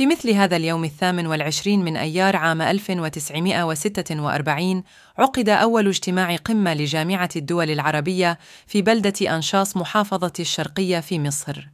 في مثل هذا اليوم الثامن والعشرين من أيار عام 1946 عقد أول اجتماع قمة لجامعة الدول العربية في بلدة أنشاص محافظة الشرقية في مصر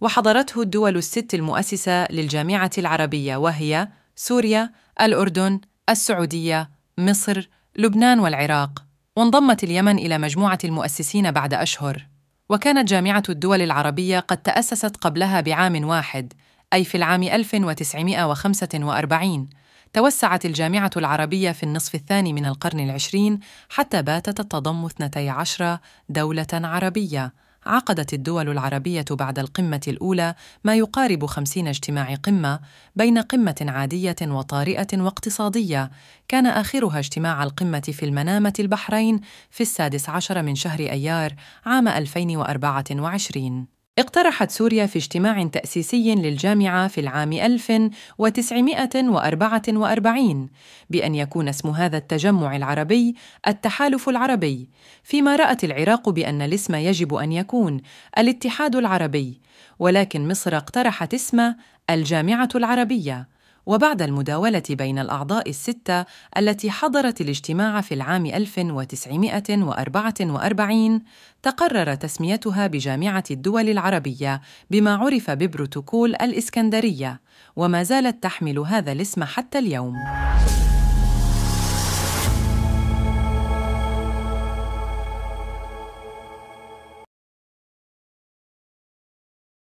وحضرته الدول الست المؤسسة للجامعة العربية وهي سوريا، الأردن، السعودية، مصر، لبنان والعراق وانضمت اليمن إلى مجموعة المؤسسين بعد أشهر وكانت جامعة الدول العربية قد تأسست قبلها بعام واحد أي في العام 1945 توسعت الجامعة العربية في النصف الثاني من القرن العشرين حتى باتت تضم 12 دولة عربية عقدت الدول العربية بعد القمة الأولى ما يقارب خمسين اجتماع قمة بين قمة عادية وطارئة واقتصادية كان آخرها اجتماع القمة في المنامة البحرين في السادس عشر من شهر أيار عام 2024 اقترحت سوريا في اجتماع تأسيسي للجامعة في العام 1944 بأن يكون اسم هذا التجمع العربي التحالف العربي، فيما رأت العراق بأن الاسم يجب أن يكون الاتحاد العربي، ولكن مصر اقترحت اسم الجامعة العربية، وبعد المداولة بين الأعضاء الستة التي حضرت الاجتماع في العام 1944 تقرر تسميتها بجامعة الدول العربية بما عرف ببروتوكول الإسكندرية وما زالت تحمل هذا الاسم حتى اليوم